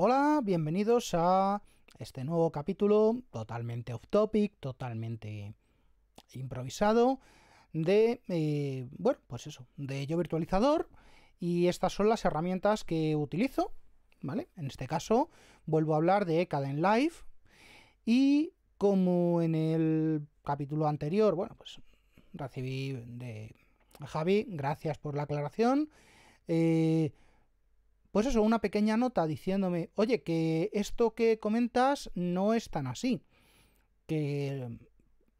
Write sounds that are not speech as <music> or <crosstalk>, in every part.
Hola, bienvenidos a este nuevo capítulo totalmente off topic, totalmente improvisado de, eh, bueno, pues eso, de yo virtualizador y estas son las herramientas que utilizo, ¿vale? En este caso vuelvo a hablar de Caden Live y como en el capítulo anterior, bueno, pues recibí de Javi, gracias por la aclaración, eh, pues eso, una pequeña nota diciéndome, oye, que esto que comentas no es tan así. Que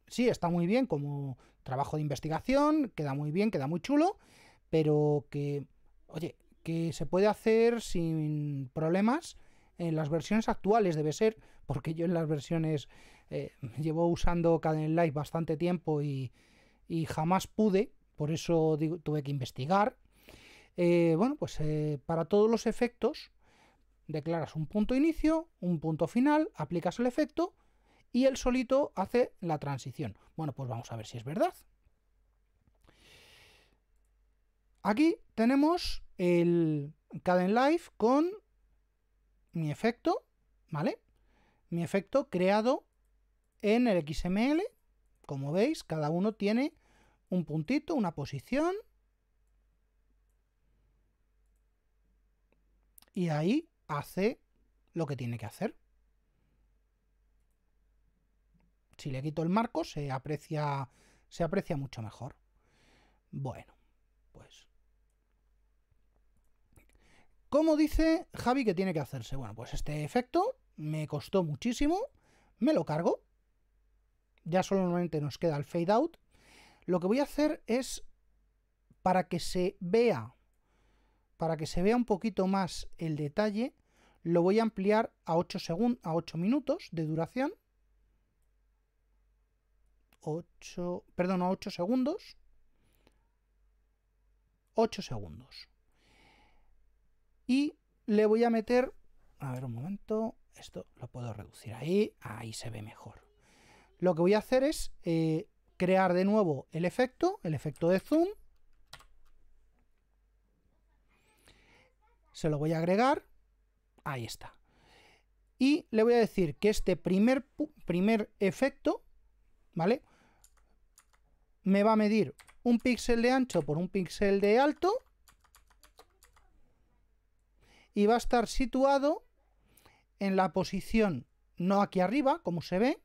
sí, está muy bien como trabajo de investigación, queda muy bien, queda muy chulo, pero que, oye, que se puede hacer sin problemas en las versiones actuales debe ser, porque yo en las versiones eh, llevo usando Caden Live bastante tiempo y, y jamás pude, por eso tuve que investigar eh, bueno, pues eh, para todos los efectos declaras un punto inicio, un punto final, aplicas el efecto y el solito hace la transición. Bueno, pues vamos a ver si es verdad. Aquí tenemos el Caden Life con mi efecto, ¿vale? Mi efecto creado en el XML. Como veis, cada uno tiene un puntito, una posición, y ahí hace lo que tiene que hacer. Si le quito el marco se aprecia, se aprecia mucho mejor. Bueno, pues... ¿Cómo dice Javi que tiene que hacerse? Bueno, pues este efecto me costó muchísimo, me lo cargo. Ya solamente nos queda el fade out. Lo que voy a hacer es, para que se vea para que se vea un poquito más el detalle, lo voy a ampliar a 8, a minutos de duración. 8, perdón, a 8 segundos. 8 segundos. Y le voy a meter, a ver un momento, esto lo puedo reducir ahí, ahí se ve mejor. Lo que voy a hacer es eh, crear de nuevo el efecto, el efecto de zoom, se lo voy a agregar, ahí está. Y le voy a decir que este primer, primer efecto, ¿vale? Me va a medir un píxel de ancho por un píxel de alto y va a estar situado en la posición, no aquí arriba, como se ve,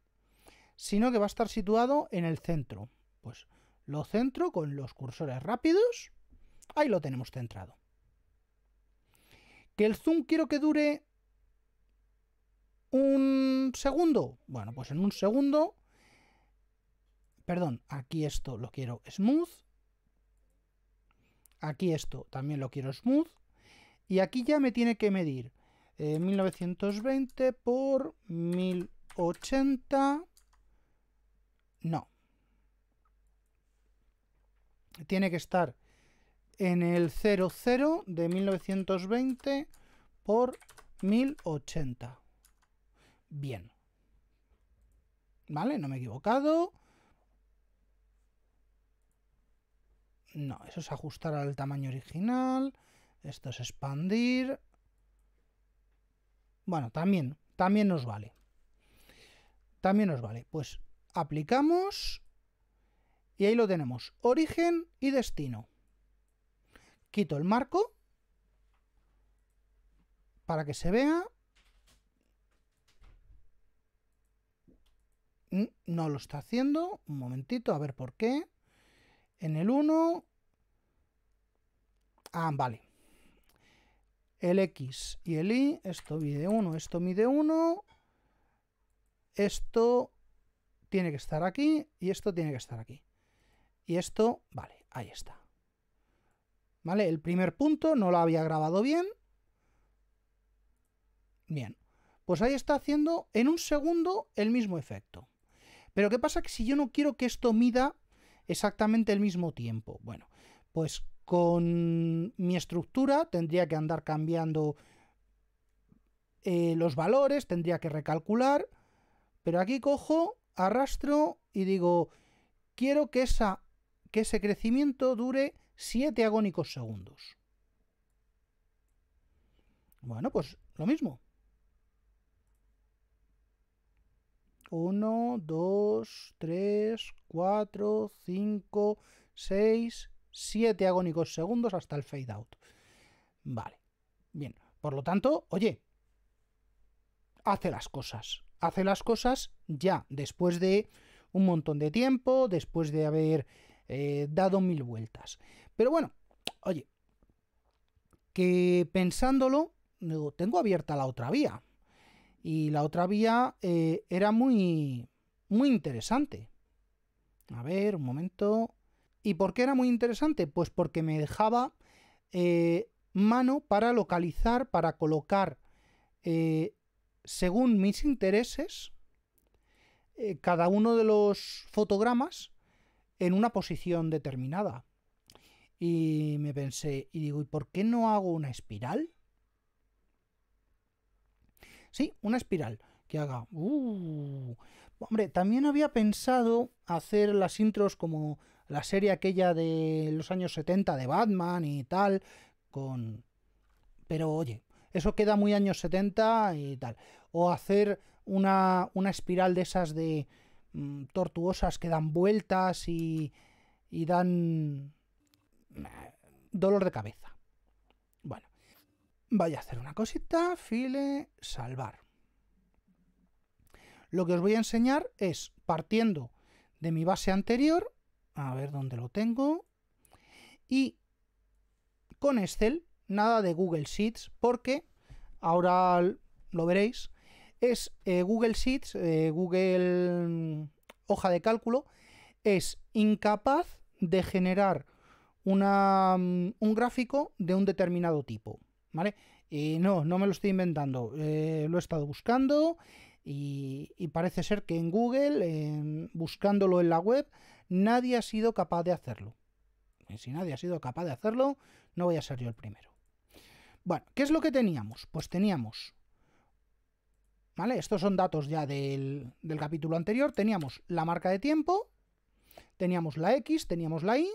sino que va a estar situado en el centro. Pues lo centro con los cursores rápidos, ahí lo tenemos centrado. Que el zoom quiero que dure un segundo. Bueno, pues en un segundo... Perdón, aquí esto lo quiero smooth. Aquí esto también lo quiero smooth. Y aquí ya me tiene que medir 1920 eh, por 1080. No. Tiene que estar en el 00 de 1920 por 1080. Bien. ¿Vale? No me he equivocado. No, eso es ajustar al tamaño original. Esto es expandir. Bueno, también, también nos vale. También nos vale. Pues aplicamos y ahí lo tenemos. Origen y destino quito el marco para que se vea. Mm, no lo está haciendo. Un momentito, a ver por qué. En el 1... Ah, vale. El X y el Y, esto mide 1, esto mide 1. Esto tiene que estar aquí y esto tiene que estar aquí. Y esto, vale, ahí está. ¿Vale? El primer punto no lo había grabado bien. Bien. Pues ahí está haciendo en un segundo el mismo efecto. Pero ¿qué pasa que si yo no quiero que esto mida exactamente el mismo tiempo? Bueno, pues con mi estructura tendría que andar cambiando eh, los valores, tendría que recalcular. Pero aquí cojo, arrastro y digo, quiero que, esa, que ese crecimiento dure 7 agónicos segundos. Bueno, pues lo mismo. 1, 2, 3, 4, 5, 6, 7 agónicos segundos hasta el fade out. Vale. Bien. Por lo tanto, oye, hace las cosas. Hace las cosas ya, después de un montón de tiempo, después de haber eh, dado mil vueltas. Pero bueno, oye, que pensándolo, tengo abierta la otra vía. Y la otra vía eh, era muy, muy interesante. A ver, un momento. ¿Y por qué era muy interesante? Pues porque me dejaba eh, mano para localizar, para colocar, eh, según mis intereses, cada uno de los fotogramas en una posición determinada. Y me pensé, y digo, ¿y por qué no hago una espiral? Sí, una espiral que haga... Uh. Hombre, también había pensado hacer las intros como la serie aquella de los años 70 de Batman y tal, con... Pero oye, eso queda muy años 70 y tal. O hacer una, espiral de esas de mm, tortuosas que dan vueltas y, y dan dolor de cabeza. Bueno, vaya a hacer una cosita, file, salvar. Lo que os voy a enseñar es, partiendo de mi base anterior, a ver dónde lo tengo, y con Excel, nada de Google Sheets, porque ahora lo veréis, es eh, Google Sheets, eh, Google mm, hoja de cálculo, es incapaz de generar Mm, un gráfico de un determinado tipo, ¿vale? Y no, no me lo estoy inventando, eh, lo he estado buscando y, parece ser que en Google, buscándolo en la web, nadie ha sido capaz de hacerlo. si nadie ha sido capaz de hacerlo, no voy a ser yo el primero. Bueno, ¿qué es lo que teníamos? Pues teníamos ¿Vale? Estos son datos ya del, del, capítulo anterior. Teníamos la marca de tiempo, teníamos la X, teníamos la Y,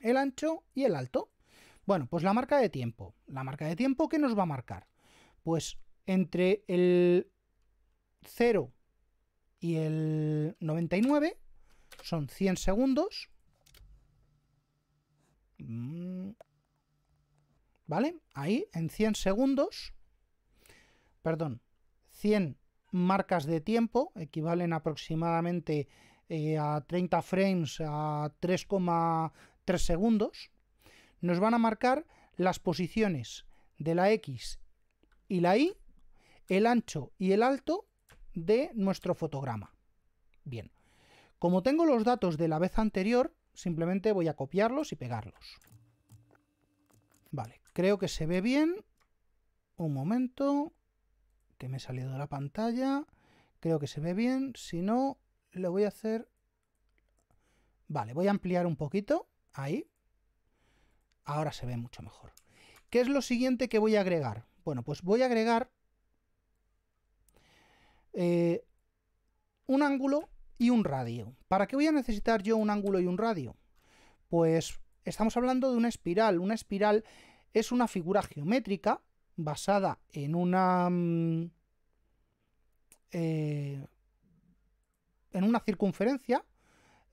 el ancho y el alto. Bueno, pues la marca de tiempo. ¿La marca de tiempo qué nos va a marcar? Pues entre el 0 y el 99 son 100 segundos. Mm. ¿Vale? Ahí, en 100 segundos, perdón, 100 marcas de tiempo equivalen aproximadamente eh, a 30 frames, a 3, segundos, nos van a marcar las posiciones de la X y la Y, el ancho y el alto de nuestro fotograma. Bien, como tengo los datos de la vez anterior, simplemente voy a copiarlos y pegarlos. Vale, creo que se ve bien. Un momento, que me he salido de la pantalla. Creo que se ve bien, si no, lo voy a hacer... Vale, voy a ampliar un poquito. Ahí. Ahora se ve mucho mejor. ¿Qué es lo siguiente que voy a agregar? Bueno, pues voy a agregar eh, un ángulo y un radio. ¿Para qué voy a necesitar yo un ángulo y un radio? Pues estamos hablando de una espiral. Una espiral es una figura geométrica basada en una... Mm, eh, en una circunferencia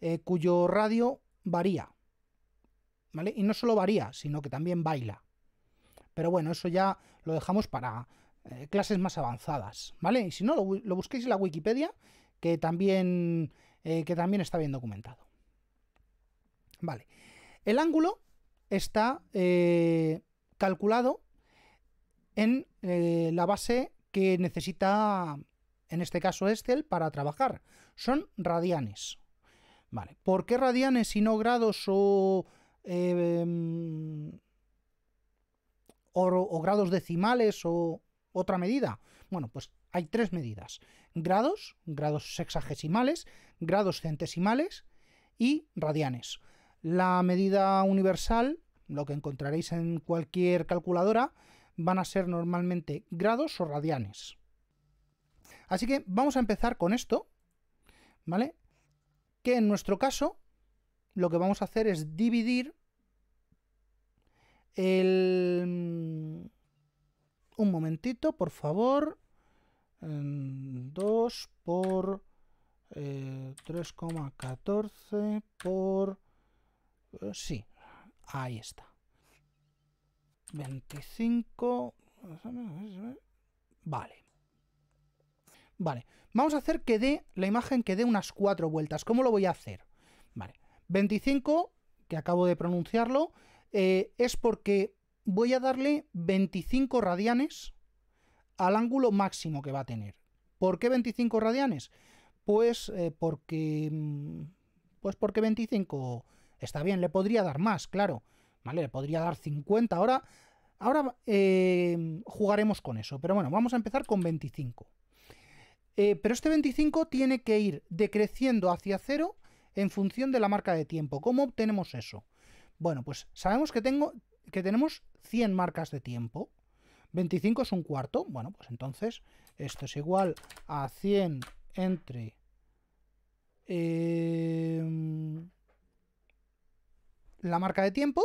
eh, cuyo radio varía. Y no solo varía, sino que también baila. Pero bueno, eso ya lo dejamos para eh, clases más avanzadas, ¿vale? Y si no, lo, busquéis en la Wikipedia, que también, eh, que también está bien documentado. Vale. El ángulo está eh, calculado en la base que necesita, en este caso, Excel, para trabajar. Son radianes. Vale. ¿Por qué radianes y no grados o Em, o, o grados decimales o otra medida. Bueno, pues hay tres medidas. Grados, grados sexagesimales, grados centesimales y radianes. La medida universal, lo que encontraréis en cualquier calculadora, van a ser normalmente grados o radianes. Así que vamos a empezar con esto, ¿vale? Que en nuestro caso lo que vamos a hacer es dividir Mm, un momentito, por favor. 2 por eh, 3,14 por... Eh, sí, ahí está. 25... Vale. Vale, vamos a hacer que dé la imagen que dé unas cuatro vueltas. ¿Cómo lo voy a hacer? Vale, 25, que acabo de pronunciarlo, eh, es porque voy a darle 25 radianes al ángulo máximo que va a tener. ¿Por qué 25 radianes? Pues eh, porque... Mm, pues porque 25 está bien, le podría dar más, claro. ¿Vale? Le podría dar 50. Ahora, ahora eh, jugaremos con eso. Pero bueno, vamos a empezar con 25. pero este 25 tiene que ir decreciendo hacia cero en función de la marca de tiempo. ¿Cómo obtenemos eso? Bueno, pues sabemos que, tengo, que tenemos 100 marcas de tiempo. 25 es un cuarto. Bueno, pues entonces esto es igual a 100 entre... Em, la marca de tiempo.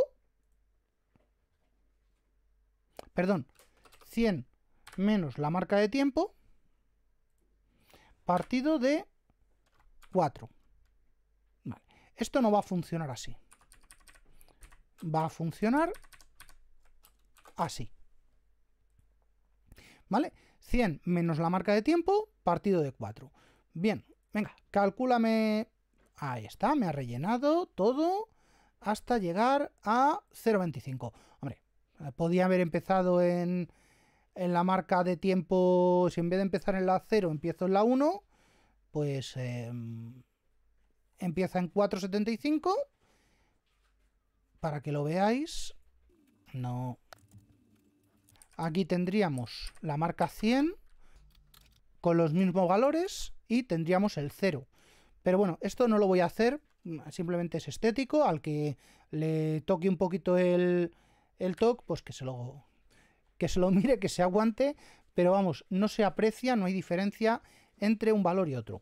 Perdón. 100 menos la marca de tiempo. Partido de 4. Vale. Esto no va a funcionar así va a funcionar así. ¿Vale? 100 menos la marca de tiempo, partido de 4. Bien, venga, calcúlame... Ahí está, me ha rellenado todo hasta llegar a 0.25. Hombre, eh, podía haber empezado en, en, la marca de tiempo, si en vez de empezar en la 0 empiezo en la 1, pues em, empieza en 4.75 para que lo veáis, no. Aquí tendríamos la marca 100 con los mismos valores y tendríamos el 0. Pero bueno, esto no lo voy a hacer, simplemente es estético, al que le toque un poquito el, el toque, pues que se, lo, que se lo <laughs> mire, que se aguante, pero vamos, no se aprecia, no hay diferencia entre un valor y otro.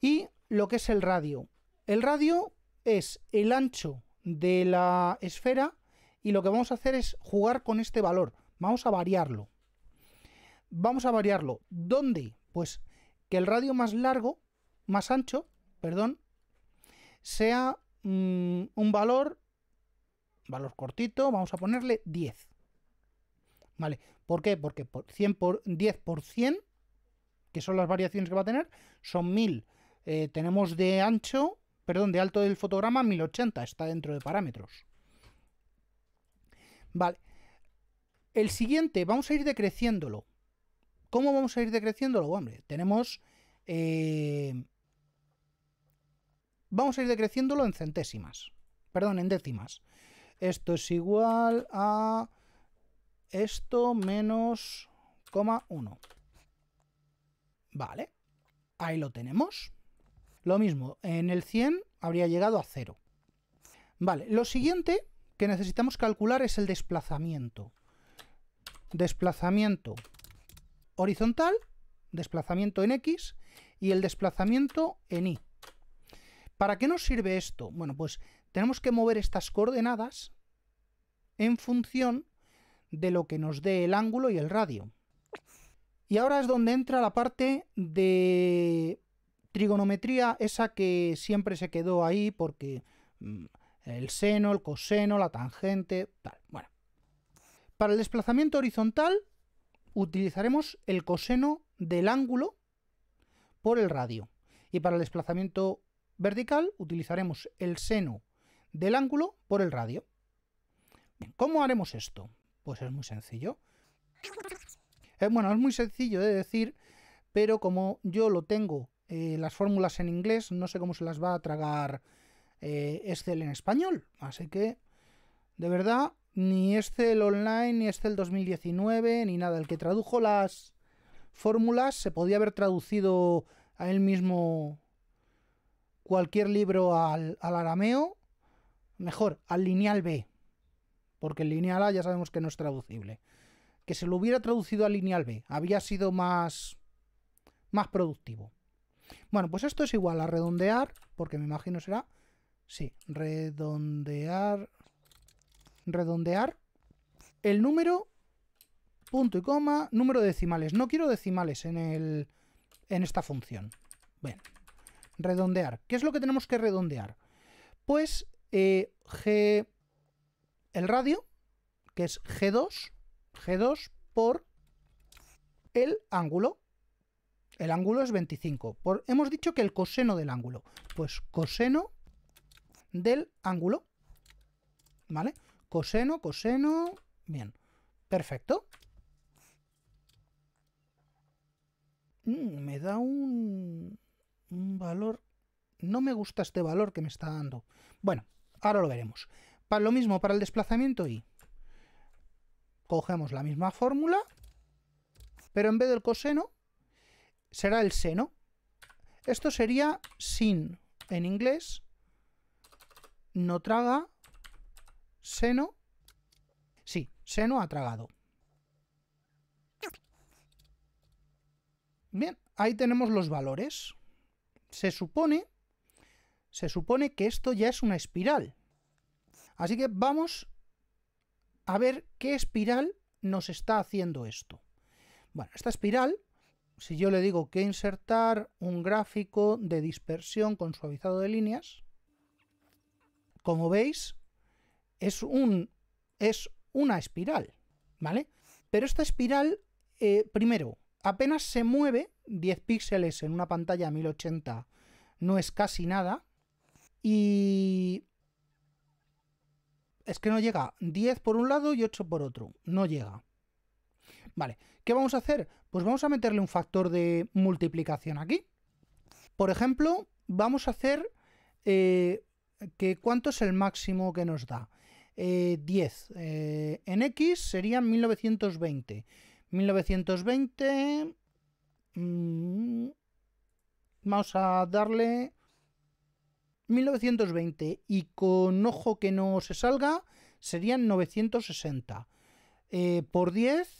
Y lo que es el radio. El radio es el ancho de la esfera y lo que vamos a hacer es jugar con este valor. Vamos a variarlo. Vamos a variarlo. ¿Dónde? Pues que el radio más largo, más ancho, perdón, sea mm, un valor, valor cortito, vamos a ponerle 10. ¿Vale? ¿Por qué? Porque por por 10 por 100, que son las variaciones que va a tener, son 1000. Eh, tenemos de ancho perdón, de alto del fotograma 1080, está dentro de parámetros. Vale. El siguiente, vamos a ir decreciéndolo. ¿Cómo vamos a ir decreciéndolo? Hombre, tenemos... Eh, vamos a ir decreciéndolo en centésimas. Perdón, en décimas. Esto es igual a esto menos 1. Vale. Ahí lo tenemos. Lo mismo, en el 100 habría llegado a 0. Vale, lo siguiente que necesitamos calcular es el desplazamiento. Desplazamiento horizontal, desplazamiento en X y el desplazamiento en Y. ¿Para qué nos sirve esto? Bueno, pues tenemos que mover estas coordenadas en función de lo que nos dé el ángulo y el radio. Y ahora es donde entra la parte de Trigonometría esa que siempre se quedó ahí porque mm, el seno, el coseno, la tangente, tal. Bueno. Para el desplazamiento horizontal utilizaremos el coseno del ángulo por el radio. Y para el desplazamiento vertical utilizaremos el seno del ángulo por el radio. ¿Cómo haremos esto? Pues es muy sencillo. Eh, bueno, es muy sencillo de decir, pero como yo lo tengo eh, las fórmulas en inglés, no sé cómo se las va a tragar eh, Excel en español. Así que, de verdad, ni Excel Online, ni Excel 2019, ni nada. El que tradujo las fórmulas se podía haber traducido a él mismo cualquier libro al, arameo, mejor, al lineal B, porque el lineal A ya sabemos que no es traducible. Que se lo hubiera traducido al lineal B, había sido más, más productivo. Bueno, pues esto es igual a redondear, porque me imagino será... Sí, redondear... Redondear el número, punto y coma, número de decimales. No quiero decimales en, esta función. Bien, redondear. ¿Qué es lo que tenemos que redondear? Pues eh, G, el radio, que es G2, G2 por el ángulo. El ángulo es 25. hemos dicho que el coseno del ángulo. Pues coseno del ángulo. ¿Vale? Coseno, coseno... Bien. Perfecto. Mm, me da un, un valor... No me gusta este valor que me está dando. Bueno, ahora lo veremos. Para lo mismo para el desplazamiento y cogemos la misma fórmula, pero en vez del coseno será el seno. Esto sería sin en inglés. No traga. Seno. Sí, seno ha tragado. Bien, ahí tenemos los valores. Se supone, se supone que esto ya es una espiral. Así que vamos a ver qué espiral nos está haciendo esto. Bueno, esta espiral si yo le digo que insertar un gráfico de dispersión con suavizado de líneas, como veis, es, un, es una espiral, ¿vale? Pero esta espiral, eh, primero, apenas se mueve, 10 píxeles en una pantalla 1080 no es casi nada, y es que no llega 10 por un lado y 8 por otro, no llega. Vale, ¿qué vamos a hacer? Pues vamos a meterle un factor de multiplicación aquí. Por ejemplo, vamos a hacer eh, que cuánto es el máximo que nos da. 10. Eh, eh, en X serían 1920. 1920... vamos a darle 1920 y con ojo que no se salga serían 960. por 10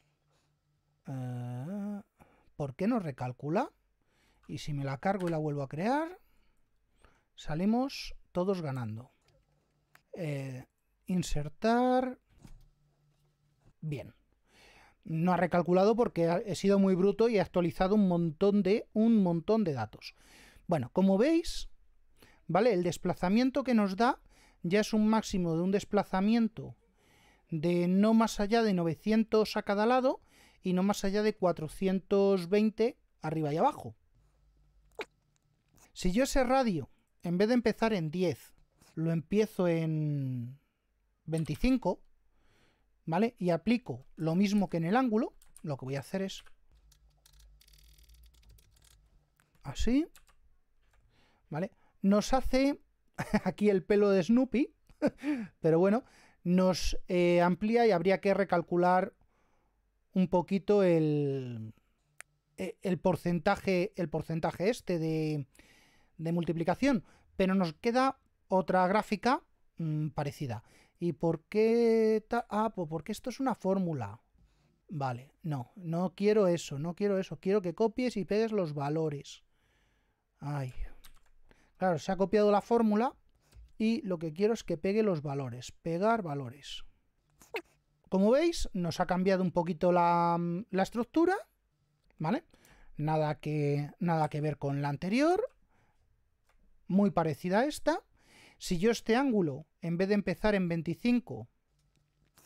Eh, ¿Por qué no recalcula? Y si me la cargo y la vuelvo a crear, salimos todos ganando. Eh, insertar... Bien. No ha recalculado porque he sido muy bruto y he actualizado un montón de, un montón de datos. Bueno, como veis, ¿vale? El desplazamiento que nos da ya es un máximo de un desplazamiento de no más allá de 900 a cada lado, y no más allá de 420 arriba y abajo. Si yo ese radio, en vez de empezar en 10, lo empiezo en 25, ¿vale? Y aplico lo mismo que en el ángulo, lo que voy a hacer es así, ¿vale? Nos hace <laughs> aquí el pelo de Snoopy, <laughs> pero bueno, nos eh, amplía y habría que recalcular un poquito el, e, el, porcentaje, el porcentaje este de, multiplicación. Pero nos queda otra gráfica mm, parecida. ¿Y por qué? Ah, pues porque esto es una fórmula. Vale, no, no quiero eso, no quiero eso. Quiero que copies y pegues los valores. Ay. Claro, se ha copiado la fórmula y lo que quiero es que pegue los valores. Pegar valores. Como veis, nos ha cambiado un poquito mm, la, estructura, ¿vale? Nada que, nada que ver con la anterior, muy parecida a esta. Si yo este ángulo, en vez de empezar en 25,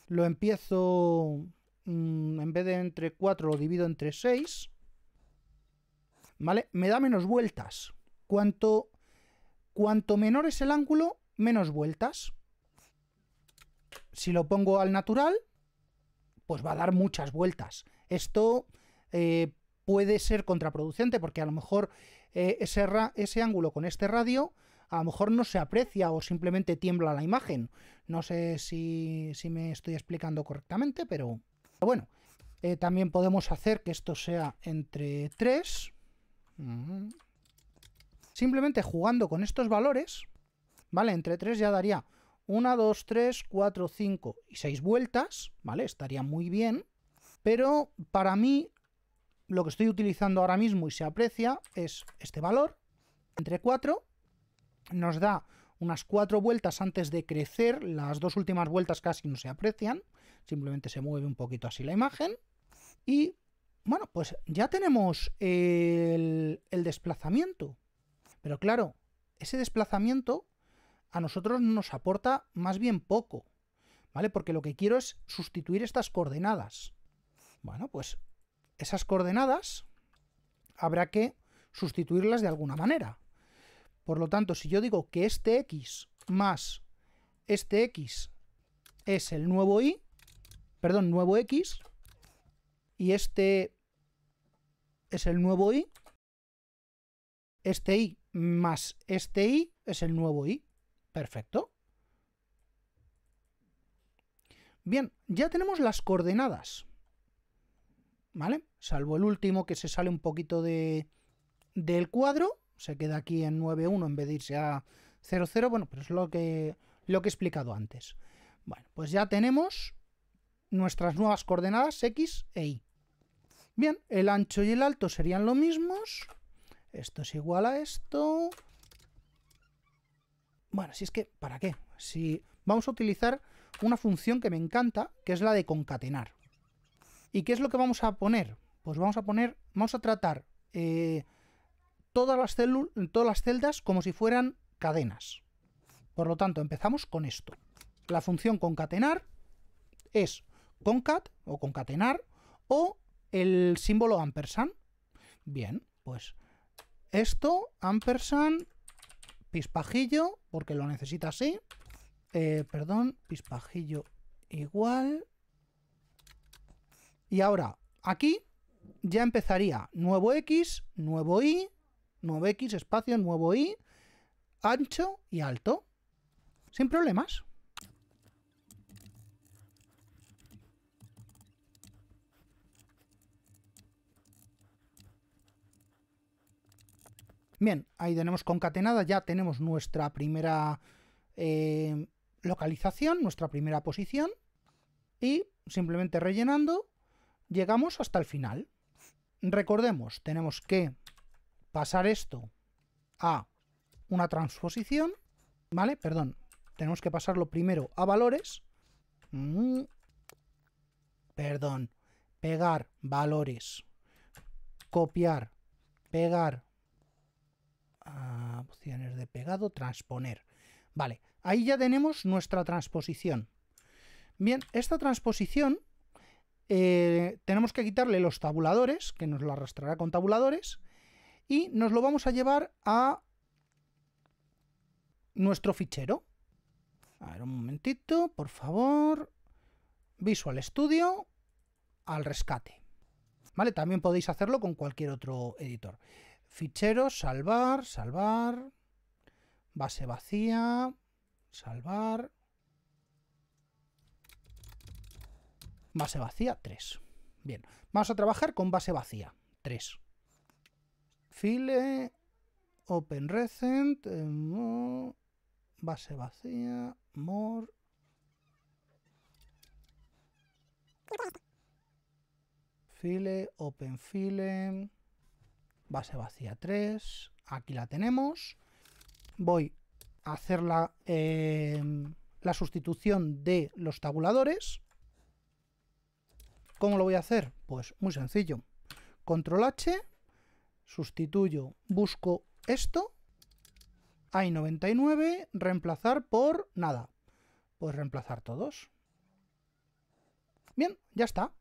lo empiezo, mm, en vez de entre 4, lo divido entre 6, ¿vale? Me da menos vueltas. Cuanto, cuanto menor es el ángulo, menos vueltas. Si lo pongo al natural, pues va a dar muchas vueltas. Esto eh, puede ser contraproducente porque a lo mejor eh, ese, ángulo con este radio a lo mejor no se aprecia o simplemente tiembla la imagen. No sé si, me estoy explicando correctamente, pero bueno. Eh, también podemos hacer que esto sea entre 3. Mm, simplemente jugando con estos valores, ¿vale? Entre 3 ya daría 1, 2, 3, 4, 5 y 6 vueltas, ¿vale? Estaría muy bien. Pero para mí, lo que estoy utilizando ahora mismo y se aprecia es este valor, entre 4, nos da unas 4 vueltas antes de crecer, las dos últimas vueltas casi no se aprecian, simplemente se mueve un poquito así la imagen. Y bueno, pues ya tenemos el, el desplazamiento. Pero claro, ese desplazamiento a nosotros nos aporta más bien poco, ¿vale? Porque lo que quiero es sustituir estas coordenadas. Bueno, pues esas coordenadas habrá que sustituirlas de alguna manera. Por lo tanto, si yo digo que este x más este x es el nuevo y, perdón, nuevo x, y este es el nuevo y, este y más este y es el nuevo y. Perfecto. Bien, ya tenemos las coordenadas. ¿Vale? Salvo el último que se sale un poquito de, del cuadro. Se queda aquí en 9.1 en vez de irse a 0.0. Bueno, pero es lo que, lo que he explicado antes. Bueno, pues ya tenemos nuestras nuevas coordenadas x e y. Bien, el ancho y el alto serían lo mismos. Esto es igual a esto. Bueno, si es que, ¿para qué? Si vamos a utilizar una función que me encanta, que es la de concatenar. ¿Y qué es lo que vamos a poner? Pues vamos a poner, vamos a tratar eh, todas, las todas las celdas como si fueran cadenas. Por lo tanto, empezamos con esto. La función concatenar es concat o concatenar o el símbolo ampersand. Bien, pues esto, ampersand, pispajillo, porque lo necesita así. Eh, perdón, pispajillo igual. Y ahora, aquí ya empezaría nuevo X, nuevo Y, nuevo X, espacio, nuevo Y, ancho y alto. Sin problemas. Bien, ahí tenemos concatenada, ya tenemos nuestra primera eh, localización, nuestra primera posición, y simplemente rellenando llegamos hasta el final. Recordemos, tenemos que pasar esto a una transposición, ¿vale? Perdón, tenemos que pasarlo primero a valores. Mm, perdón, pegar valores, copiar, pegar opciones de pegado, transponer. Vale, ahí ya tenemos nuestra transposición. Bien, esta transposición eh, tenemos que quitarle los tabuladores, que nos lo arrastrará con tabuladores, y nos lo vamos a llevar a nuestro fichero. A ver, un momentito, por favor. Visual Studio al rescate. ¿Vale? También podéis hacerlo con cualquier otro editor. Fichero, salvar, salvar. Base vacía, salvar. Base vacía, 3. Bien, vamos a trabajar con base vacía, 3. File, Open Recent, eh, base vacía, more. File, Open File base vacía 3, aquí la tenemos. Voy a hacer la, em, la sustitución de los tabuladores. ¿Cómo lo voy a hacer? Pues muy sencillo. Control H, sustituyo, busco esto, hay 99, reemplazar por nada. Pues reemplazar todos. Bien, ya está.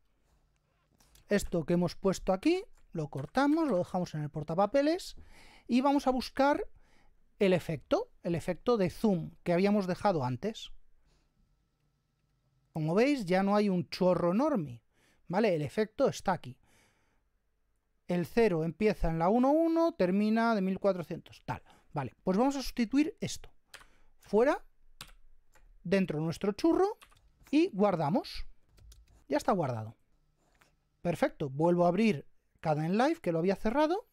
Esto que hemos puesto aquí lo cortamos, lo dejamos en el portapapeles y vamos a buscar el efecto, el efecto de zoom que habíamos dejado antes. Como veis, ya no hay un chorro enorme, ¿vale? El efecto está aquí. El 0 empieza en la 1.1, termina de 1400, tal. Vale, pues vamos a sustituir esto. Fuera, dentro nuestro churro y guardamos. Ya está guardado. Perfecto, vuelvo a abrir en Live, que lo había cerrado.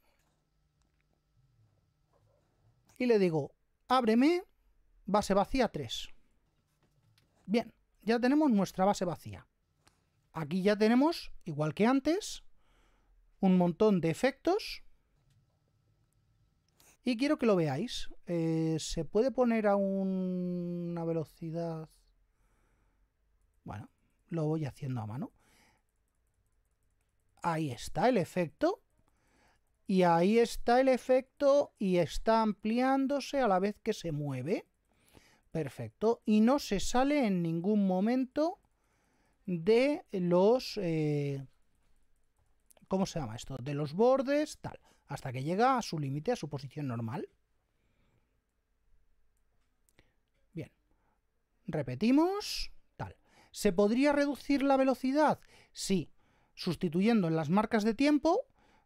Y le digo, ábreme base vacía 3. Bien, ya tenemos nuestra base vacía. Aquí ya tenemos, igual que antes, un montón de efectos. Y quiero que lo veáis. Eh, se puede poner a una velocidad... Bueno, lo voy haciendo a mano ahí está el efecto. Y ahí está el efecto y está ampliándose a la vez que se mueve. Perfecto. Y no se sale en ningún momento de los... Eh, ¿Cómo se llama esto? De los bordes, tal. Hasta que llega a su límite, a su posición normal. Bien. Repetimos. Tal. ¿Se podría reducir la velocidad? Sí, sustituyendo en las marcas de tiempo,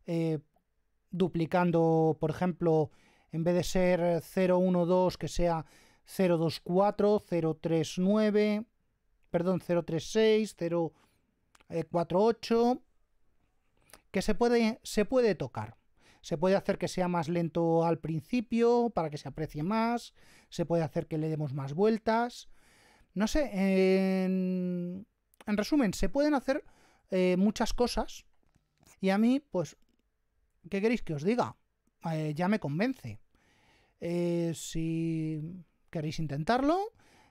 eh, duplicando, por ejemplo, en vez de ser 012, que sea 024, 039, perdón, 036, 048, que se puede, se puede tocar. Se puede hacer que sea más lento al principio para que se aprecie más. Se puede hacer que le demos más vueltas. No sé, en, en resumen, se pueden hacer eh, muchas cosas. Y a mí, pues, ¿qué queréis que os diga? Eh, ya me convence. Eh, si queréis intentarlo,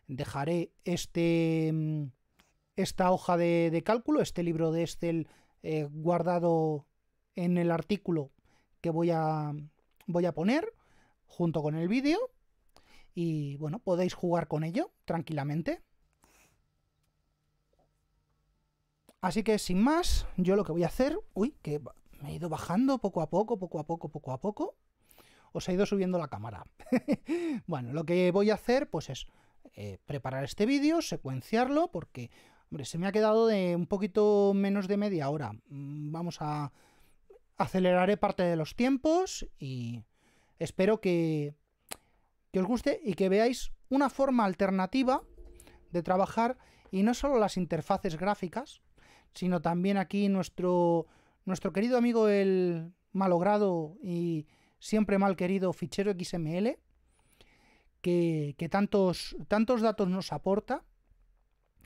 dejaré este, mm, esta hoja de, de cálculo, este libro de Excel guardado en el artículo que voy a, voy a poner junto con el vídeo. Y bueno, podéis jugar con ello tranquilamente. Así que sin más, yo lo que voy a hacer, uy, que me he ido bajando poco a poco, poco a poco, poco a poco, os he ido subiendo la cámara. <laughs> bueno, lo que voy a hacer pues es eh, preparar este vídeo, secuenciarlo, porque, hombre, se me ha quedado de un poquito menos de media hora. Mm, vamos a... aceleraré parte de los tiempos y espero que os guste y que veáis una forma alternativa de trabajar y no solo las interfaces gráficas, sino también aquí nuestro, nuestro querido amigo el malogrado y siempre mal querido fichero XML, que, que tantos, tantos datos nos aporta,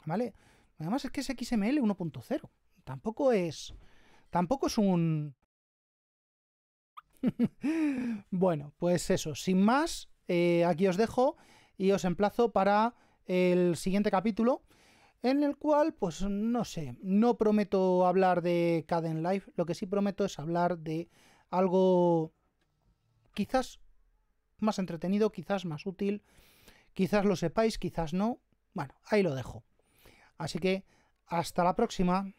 ¿vale? Además es que es XML 1.0, tampoco es, tampoco es un... <laughs> bueno, pues eso, sin más, eh, aquí os dejo y os emplazo para el siguiente capítulo en el cual, pues no sé, no prometo hablar de Caden Life, lo que sí prometo es hablar de algo quizás más entretenido, quizás más útil, quizás lo sepáis, quizás no. Bueno, ahí lo dejo. Así que hasta la próxima.